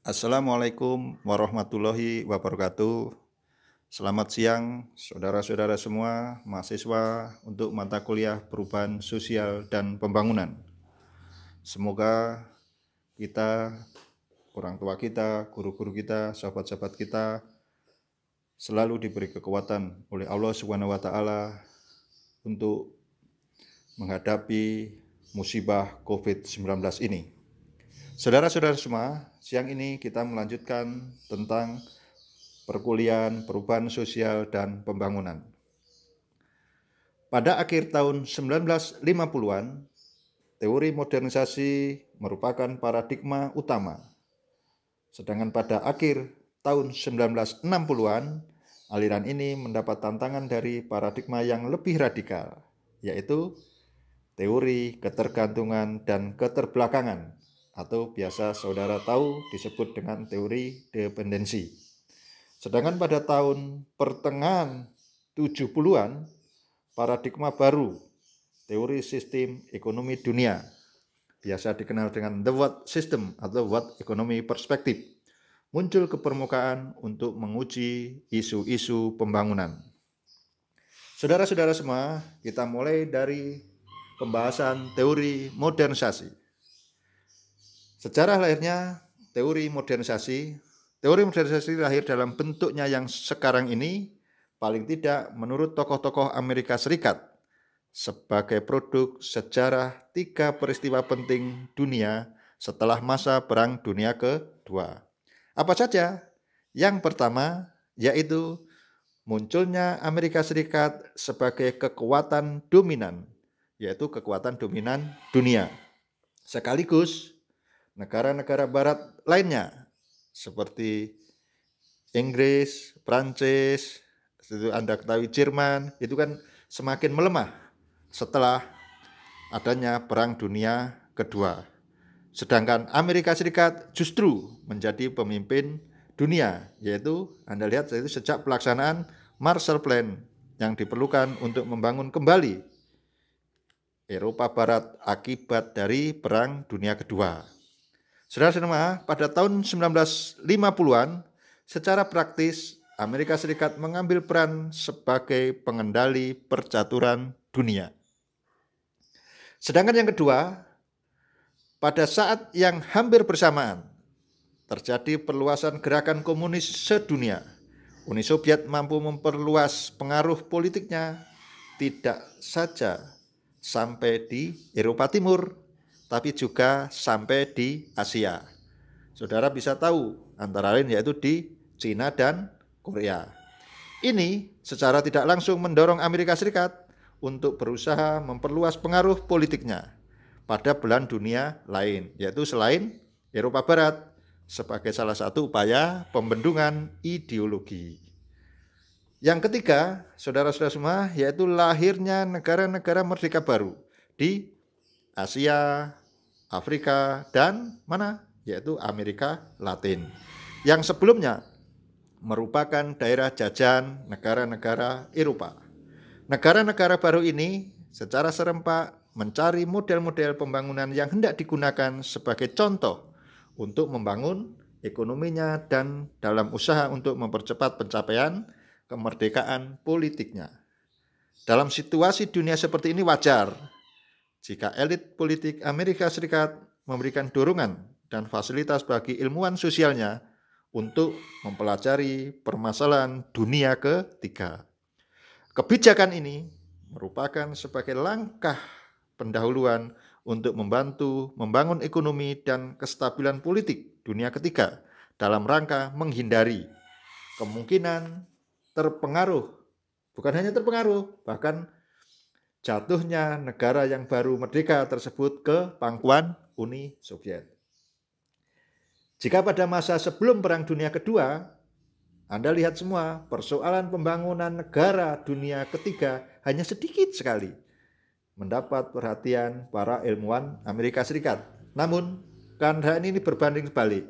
Assalamualaikum warahmatullahi wabarakatuh. Selamat siang saudara-saudara semua mahasiswa untuk mata kuliah perubahan sosial dan pembangunan. Semoga kita, orang tua kita, guru-guru kita, sahabat-sahabat kita selalu diberi kekuatan oleh Allah swt untuk menghadapi musibah COVID-19 ini. Saudara-saudara semua, siang ini kita melanjutkan tentang perkuliahan, perubahan sosial, dan pembangunan. Pada akhir tahun 1950-an, teori modernisasi merupakan paradigma utama. Sedangkan pada akhir tahun 1960-an, aliran ini mendapat tantangan dari paradigma yang lebih radikal, yaitu teori ketergantungan dan keterbelakangan atau biasa saudara tahu disebut dengan teori dependensi. Sedangkan pada tahun pertengahan 70-an, paradigma baru teori sistem ekonomi dunia biasa dikenal dengan the world system atau world economy perspective muncul ke permukaan untuk menguji isu-isu pembangunan. Saudara-saudara semua, kita mulai dari pembahasan teori modernisasi. Sejarah lahirnya teori modernisasi. Teori modernisasi lahir dalam bentuknya yang sekarang ini, paling tidak menurut tokoh-tokoh Amerika Serikat, sebagai produk sejarah tiga peristiwa penting dunia setelah masa Perang Dunia ke-2. Apa saja? Yang pertama yaitu munculnya Amerika Serikat sebagai kekuatan dominan, yaitu kekuatan dominan dunia. Sekaligus negara-negara barat lainnya seperti Inggris, Prancis, itu Anda ketahui Jerman, itu kan semakin melemah setelah adanya perang dunia kedua. Sedangkan Amerika Serikat justru menjadi pemimpin dunia, yaitu Anda lihat itu sejak pelaksanaan Marshall Plan yang diperlukan untuk membangun kembali Eropa Barat akibat dari Perang Dunia Kedua. Saudara-saudara, pada tahun 1950-an, secara praktis Amerika Serikat mengambil peran sebagai pengendali percaturan dunia. Sedangkan yang kedua, pada saat yang hampir bersamaan, terjadi perluasan gerakan komunis sedunia. Uni Soviet mampu memperluas pengaruh politiknya tidak saja sampai di Eropa Timur, tapi juga sampai di Asia. Saudara bisa tahu antara lain yaitu di Cina dan Korea. Ini secara tidak langsung mendorong Amerika Serikat untuk berusaha memperluas pengaruh politiknya pada belahan dunia lain, yaitu selain Eropa Barat sebagai salah satu upaya pembendungan ideologi. Yang ketiga, saudara-saudara semua, yaitu lahirnya negara-negara merdeka baru di Asia, Afrika, dan mana? Yaitu Amerika Latin. Yang sebelumnya merupakan daerah jajan negara-negara Eropa. Negara-negara baru ini secara serempak mencari model-model pembangunan yang hendak digunakan sebagai contoh untuk membangun ekonominya dan dalam usaha untuk mempercepat pencapaian kemerdekaan politiknya. Dalam situasi dunia seperti ini wajar jika elit politik Amerika Serikat memberikan dorongan dan fasilitas bagi ilmuwan sosialnya untuk mempelajari permasalahan dunia ketiga. Kebijakan ini merupakan sebagai langkah pendahuluan untuk membantu membangun ekonomi dan kestabilan politik dunia ketiga dalam rangka menghindari kemungkinan terpengaruh, bukan hanya terpengaruh, bahkan jatuhnya negara yang baru merdeka tersebut ke pangkuan Uni Soviet. Jika pada masa sebelum Perang Dunia Kedua, Anda lihat semua persoalan pembangunan negara dunia ketiga hanya sedikit sekali mendapat perhatian para ilmuwan Amerika Serikat. Namun, keadaan ini berbanding sebalik.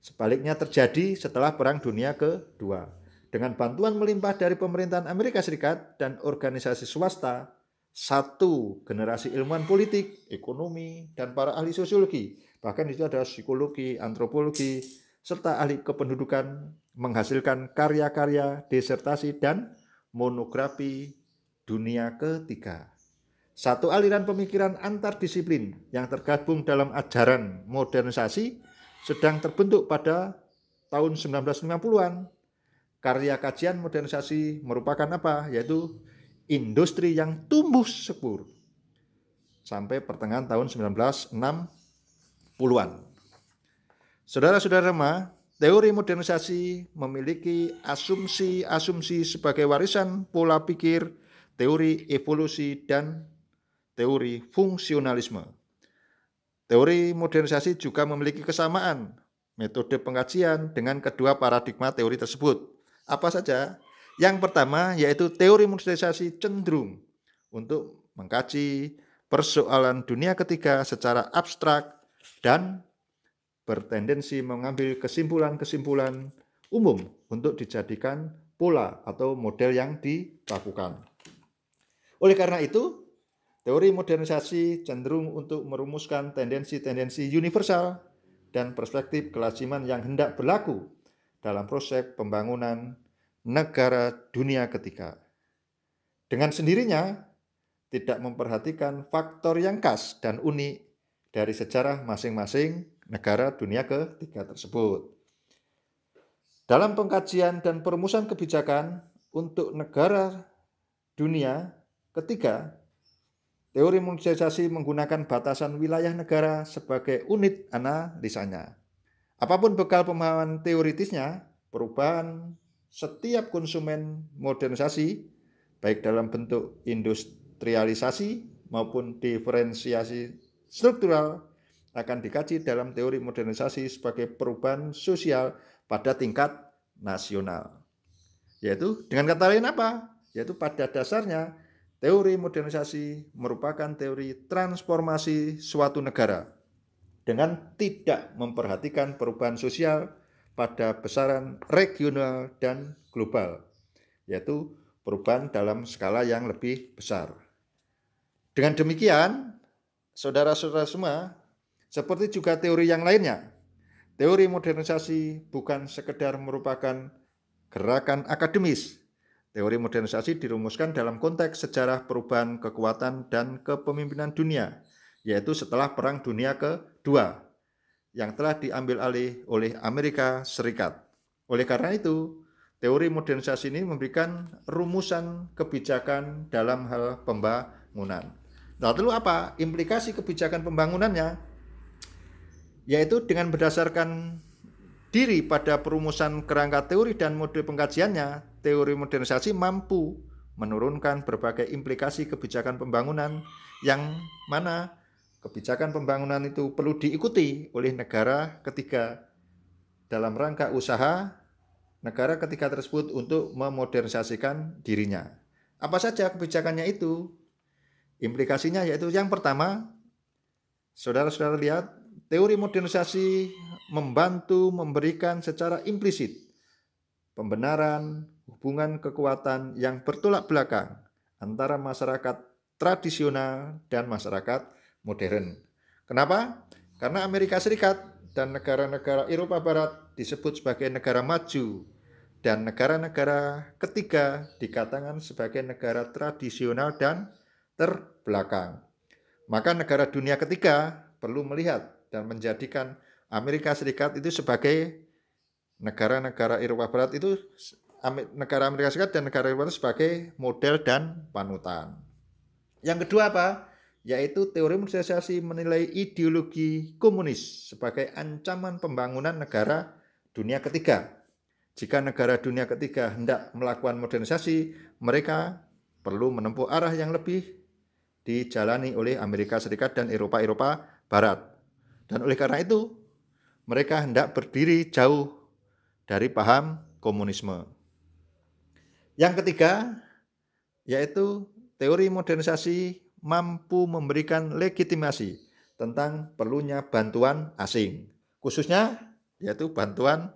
Sebaliknya terjadi setelah Perang Dunia Kedua. Dengan bantuan melimpah dari pemerintahan Amerika Serikat dan organisasi swasta, satu generasi ilmuwan politik, ekonomi, dan para ahli sosiologi. Bahkan itu ada psikologi, antropologi, serta ahli kependudukan menghasilkan karya-karya, disertasi, dan monografi dunia ketiga. Satu aliran pemikiran antar disiplin yang tergabung dalam ajaran modernisasi sedang terbentuk pada tahun 1950-an. Karya kajian modernisasi merupakan apa? Yaitu industri yang tumbuh sepur sampai pertengahan tahun 1960-an. Saudara-saudara Ma, teori modernisasi memiliki asumsi-asumsi sebagai warisan pola pikir, teori evolusi dan teori fungsionalisme. Teori modernisasi juga memiliki kesamaan metode pengkajian dengan kedua paradigma teori tersebut. Apa saja? Yang pertama yaitu teori modernisasi cenderung untuk mengkaji persoalan dunia ketiga secara abstrak dan bertendensi mengambil kesimpulan-kesimpulan umum untuk dijadikan pola atau model yang dilakukan. Oleh karena itu, teori modernisasi cenderung untuk merumuskan tendensi-tendensi universal dan perspektif kelaziman yang hendak berlaku dalam proses pembangunan negara dunia ketiga. Dengan sendirinya, tidak memperhatikan faktor yang khas dan unik dari sejarah masing-masing negara dunia ketiga tersebut. Dalam pengkajian dan perumusan kebijakan untuk negara dunia ketiga, teori monetisasi menggunakan batasan wilayah negara sebagai unit analisanya. Apapun bekal pemahaman teoritisnya, perubahan setiap konsumen modernisasi baik dalam bentuk industrialisasi maupun diferensiasi struktural akan dikaji dalam teori modernisasi sebagai perubahan sosial pada tingkat nasional. Yaitu dengan kata lain apa? Yaitu pada dasarnya teori modernisasi merupakan teori transformasi suatu negara dengan tidak memperhatikan perubahan sosial pada besaran regional dan global, yaitu perubahan dalam skala yang lebih besar. Dengan demikian, saudara-saudara semua, seperti juga teori yang lainnya, teori modernisasi bukan sekedar merupakan gerakan akademis. Teori modernisasi dirumuskan dalam konteks sejarah perubahan kekuatan dan kepemimpinan dunia, yaitu setelah Perang Dunia Kedua yang telah diambil alih oleh Amerika Serikat. Oleh karena itu, teori modernisasi ini memberikan rumusan kebijakan dalam hal pembangunan. Nah, lalu apa implikasi kebijakan pembangunannya? Yaitu dengan berdasarkan diri pada perumusan kerangka teori dan mode pengkajiannya, teori modernisasi mampu menurunkan berbagai implikasi kebijakan pembangunan yang mana Kebijakan pembangunan itu perlu diikuti oleh negara ketiga dalam rangka usaha negara ketiga tersebut untuk memodernisasikan dirinya. Apa saja kebijakannya itu? Implikasinya yaitu yang pertama, saudara-saudara lihat, teori modernisasi membantu memberikan secara implisit pembenaran hubungan kekuatan yang bertolak belakang antara masyarakat tradisional dan masyarakat modern. Kenapa? Karena Amerika Serikat dan negara-negara Eropa Barat disebut sebagai negara maju dan negara-negara ketiga dikatakan sebagai negara tradisional dan terbelakang. Maka negara dunia ketiga perlu melihat dan menjadikan Amerika Serikat itu sebagai negara-negara Eropa Barat itu negara Amerika Serikat dan negara Eropa Barat sebagai model dan panutan. Yang kedua apa? yaitu teori modernisasi menilai ideologi komunis sebagai ancaman pembangunan negara dunia ketiga. Jika negara dunia ketiga hendak melakukan modernisasi, mereka perlu menempuh arah yang lebih dijalani oleh Amerika Serikat dan Eropa-Eropa Barat. Dan oleh karena itu, mereka hendak berdiri jauh dari paham komunisme. Yang ketiga, yaitu teori modernisasi mampu memberikan legitimasi tentang perlunya bantuan asing, khususnya yaitu bantuan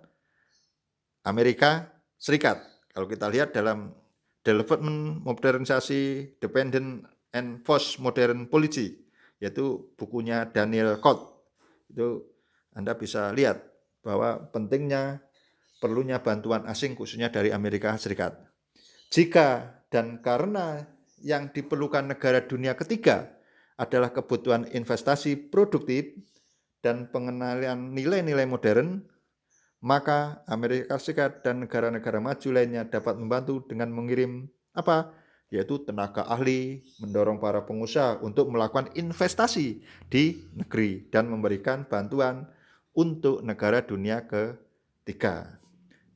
Amerika Serikat. Kalau kita lihat dalam Development Modernisasi Dependent and Force Modern Policy, yaitu bukunya Daniel Cott. Itu Anda bisa lihat bahwa pentingnya perlunya bantuan asing khususnya dari Amerika Serikat. Jika dan karena yang diperlukan negara dunia ketiga adalah kebutuhan investasi produktif dan pengenalan nilai-nilai modern, maka Amerika Serikat dan negara-negara maju lainnya dapat membantu dengan mengirim apa? yaitu tenaga ahli, mendorong para pengusaha untuk melakukan investasi di negeri dan memberikan bantuan untuk negara dunia ketiga.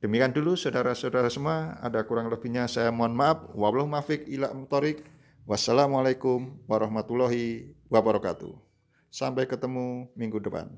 Demikian dulu saudara-saudara semua, ada kurang lebihnya saya mohon maaf. Wabillahi muwaffiq ila muthariq. Wassalamualaikum warahmatullahi wabarakatuh. Sampai ketemu minggu depan.